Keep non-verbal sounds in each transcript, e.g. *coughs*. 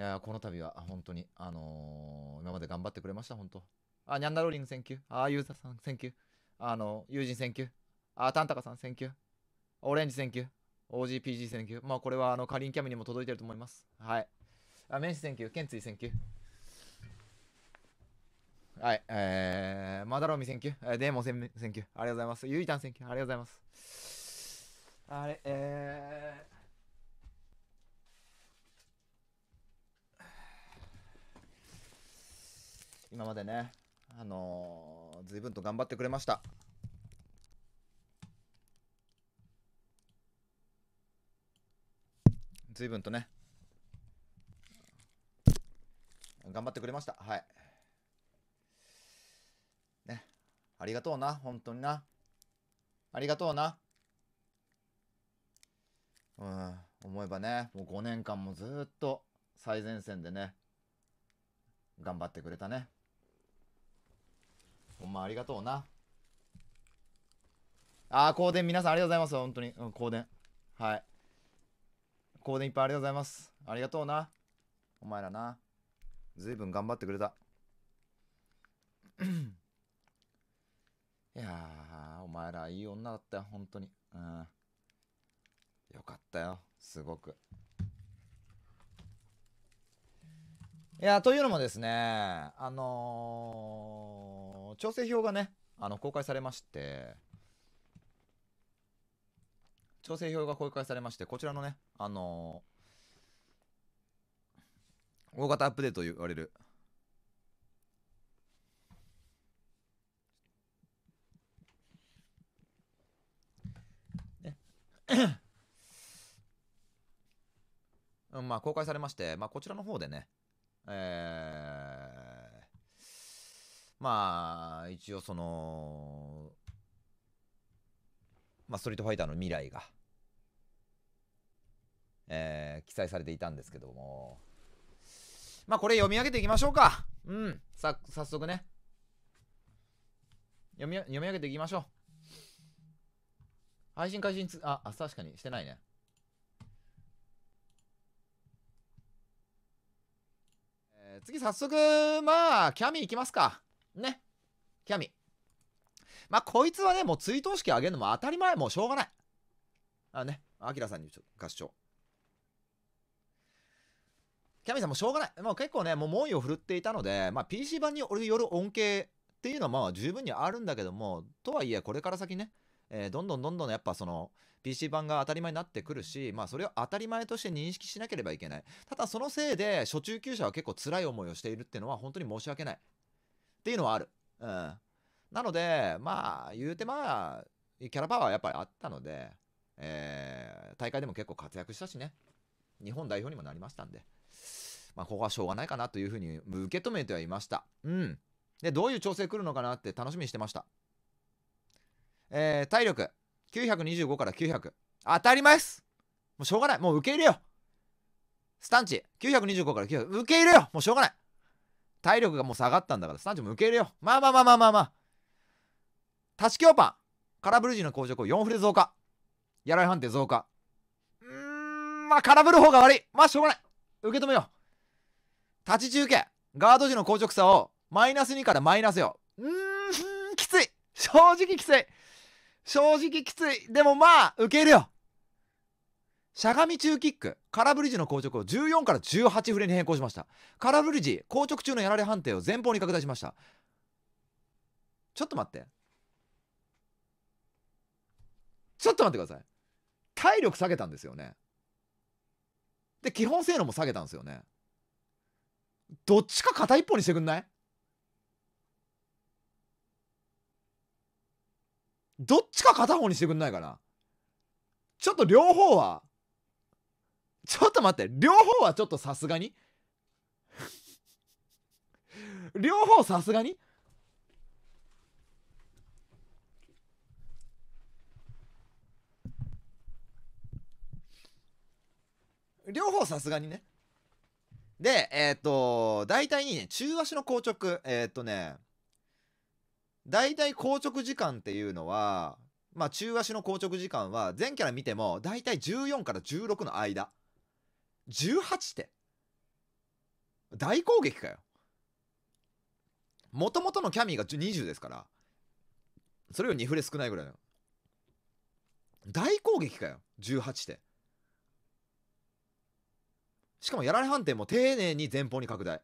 いやこの度は本当に、あのー、今まで頑張ってくれました、本当。あ、ニャンダローリング、センキュー。あ、ユーザーさん、センキュー。あの、友人、センキュー。あ、タンタカさん、センキュー。オレンジ、センキュー。OGPG、センキュー。まあ、これは、あの、カリンキャミにも届いてると思います。はい。あ、メンシ、センキュー。ケンツイ、センキュー。はい。えー、マダロミ、センキュー。デーモン、センキュー。ありがとうございます。ユイタン、センキュー。ありがとうございます。あれ、えー、今までね、あのー、随分と頑張ってくれました。随分とね、頑張ってくれました。はい。ね、ありがとうな、本当にな。ありがとうな。うん、思えばね、もう5年間もずっと最前線でね、頑張ってくれたね。ほんまありがとうな。ああ、香典皆さんありがとうございます。本当に。うん、香典。はい。香典いっぱいありがとうございます。ありがとうな。お前らな。ずいぶん頑張ってくれた。いやー、お前らいい女だったよ、本当に。うん。よかったよ、すごく。いや、というのもですね、あのー調整表がね、あの公開されまして、調整表が公開されまして、こちらのね、あのー、大型アップデートと言われる、ね *coughs* うん、まあ公開されまして、まあ、こちらの方でね、えーまあ、一応その、まあ、ストリートファイターの未来が、えー、記載されていたんですけども、まあ、これ読み上げていきましょうか。うん。さ、早速ね。読み、読み上げていきましょう。配信開始につ、あ、あ、確かに、してないね。次早速まあキャミ行きますかね。キャミ。まあ、こいつはね、もう追悼式あげるのも当たり前、もうしょうがない。あね、アキラさんに合唱。キャミさんもしょうがない。もう結構ね、もう猛威を振るっていたので、まあ、PC 版による恩恵っていうのはまあ十分にあるんだけども、とはいえ、これから先ね、えー、どんどんどんどんやっぱその PC 版が当たり前になってくるし、まあそれを当たり前として認識しなければいけない。ただそのせいで初中級者は結構辛い思いをしているっていうのは本当に申し訳ない。っていうのはある。うん。なので、まあ、言うてまあ、キャラパワーはやっぱりあったので、えー、大会でも結構活躍したしね、日本代表にもなりましたんで、まあ、ここはしょうがないかなというふうに受け止めてはいました。うん。で、どういう調整来るのかなって楽しみにしてました。えー、体力、925から900。当たり前っすもうしょうがない。もう受け入れよスタンチ、925から900。受け入れよもうしょうがない。体力がもう下がったんだから、スタンチも受け入れよ。まあまあまあまあまあまあ。タシキオパン、カラブル時の硬直を4フレ増加。やらい判定増加。うーん、まあ空振る方が悪い。まあしょうがない。受け止めよう。立ち中継、ガード時の硬直さをマイナス2からマイナスよ。うーん、きつい。正直きつい。正直きつい。でもまあ、受け入れよ。う。しゃがみ中キック空振り時の硬直を14から18振りに変更しました空振り時硬直中のやられ判定を前方に拡大しましたちょっと待ってちょっと待ってください体力下げたんですよねで基本性能も下げたんですよねどっちか片一方にしてくんないどっちか片方にしてくんないかなちょっと両方はちょっと待って、両方はちょっとさすがに *laughs* 両方さすがに両方さすがにね。で、えっ、ー、と、大体にね、中足の硬直、えっ、ー、とね、大体硬直時間っていうのは、まあ中足の硬直時間は、全キャラ見ても、大体14から16の間。18点。大攻撃かよ。もともとのキャミーが20ですから、それより2フレ少ないぐらいの。大攻撃かよ、18点。しかもやられ判定も丁寧に前方に拡大。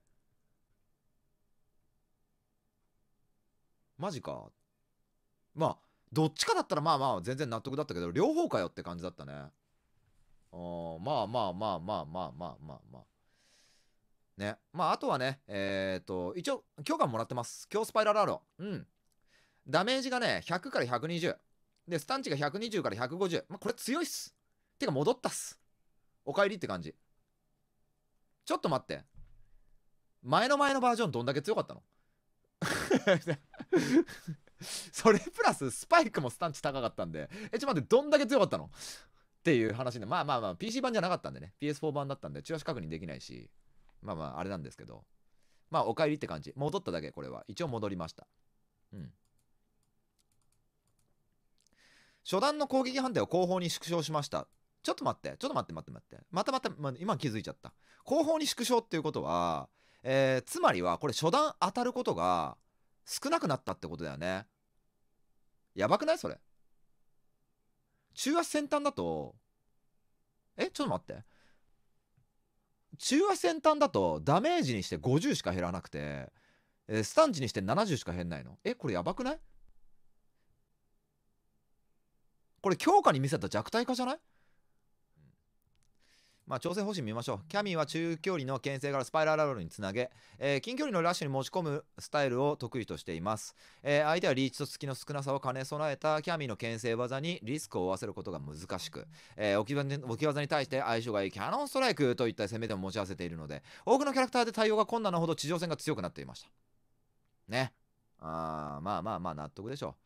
マジか。まあ、どっちかだったらまあまあ全然納得だったけど、両方かよって感じだったね。うん、まあまあまあまあまあまあまあまあ。ね。まあ、あとはね、えっ、ー、と、一応、強化もらってます。強スパイラルアロー。うん。ダメージがね、100から120。で、スタンチが120から150。まあ、これ強いっす。てか、戻ったっす。お帰りって感じ。ちょっと待って。前の前のバージョンどんだけ強かったの *laughs* それプラススパイクもスタンチ高かったんで。え、ちょっと待って、どんだけ強かったのっていう話で、まあまあまあ、PC 版じゃなかったんでね、PS4 版だったんで、チラシ確認できないし、まあまあ、あれなんですけど、まあ、お帰りって感じ。戻っただけ、これは。一応戻りました。うん。初段の攻撃判定を後方に縮小しました。ちょっと待って、ちょっと待って待って待って。またまた、ま今気づいちゃった。後方に縮小っていうことは、えー、つまりは、これ初段当たることが少なくなったってことだよね。やばくないそれ。中足先端だと、えちょっと待って。中足先端だとダメージにして50しか減らなくて、えスタンチにして70しか減んないの。えこれやばくないこれ強化に見せた弱体化じゃないまあ、調整方針見ましょう。キャミーは中距離の牽制からスパイラルラールにつなげ、えー、近距離のラッシュに持ち込むスタイルを得意としています。えー、相手はリーチときの少なさを兼ね備えたキャミーの牽制技にリスクを負わせることが難しく、えー、置き技に対して相性がいいキャノンストライクといった攻めでも持ち合わせているので、多くのキャラクターで対応が困難なほど地上戦が強くなっていました。ね。あまあまあまあ納得でしょう。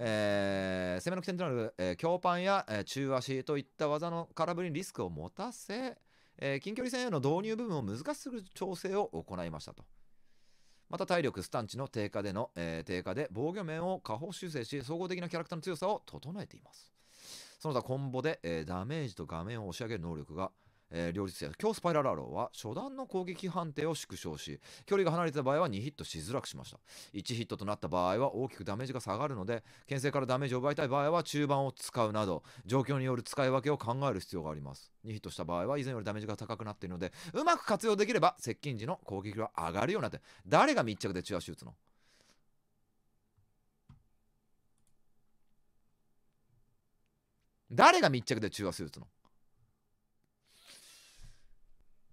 えー、攻めの起点となる、えー、強パンや、えー、中足といった技の空振りにリスクを持たせ、え近距離戦への導入部分を難しく調整を行いましたと。また体力、スタンチの低下での、え低下で防御面を下方修正し、総合的なキャラクターの強さを整えています。その他、コンボで、えダメージと画面を押し上げる能力が、えー、両立や今日スパイラルアローは初段の攻撃判定を縮小し距離が離れてた場合は2ヒットしづらくしました1ヒットとなった場合は大きくダメージが下がるので牽制からダメージを奪いたい場合は中盤を使うなど状況による使い分けを考える必要があります2ヒットした場合は以前よりダメージが高くなっているのでうまく活用できれば接近時の攻撃は上がるようになって誰が密着で中足手術の誰が密着で中足手術の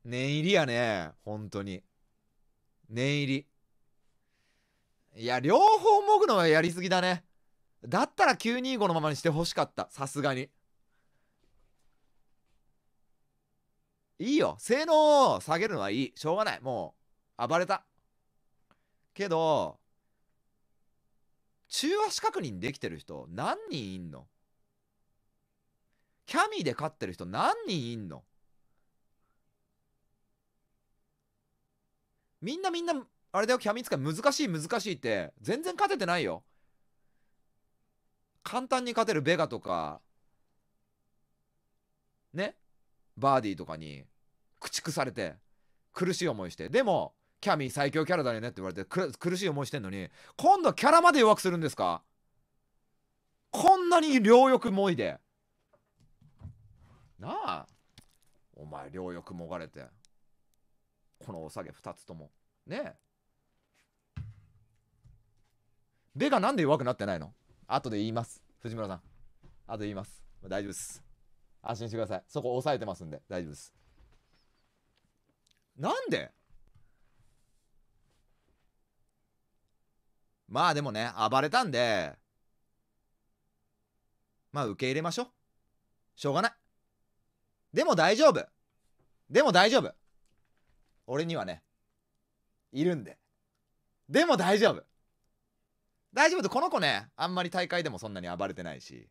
念入りやね。本当に。念入り。いや、両方もぐのはやりすぎだね。だったら925のままにしてほしかった。さすがに。いいよ。性能を下げるのはいい。しょうがない。もう、暴れた。けど、中足確認できてる人何人いんのキャミーで勝ってる人何人いんのみんなみんな、あれだよ、キャミン使難しい難しいって、全然勝ててないよ。簡単に勝てるベガとか、ね、バーディーとかに駆逐されて、苦しい思いして。でも、キャミー最強キャラだよねって言われて苦しい思いしてんのに、今度はキャラまで弱くするんですかこんなに両欲もいで。なあお前、両欲もがれて。このお下げ2つともねえベがなんで弱くなってないの後で言います藤村さん後で言います大丈夫です安心してくださいそこ押さえてますんで大丈夫ですなんでまあでもね暴れたんでまあ受け入れましょうしょうがないでも大丈夫でも大丈夫俺にはね、いるんで。でも大丈夫。大丈夫てこの子ね、あんまり大会でもそんなに暴れてないし、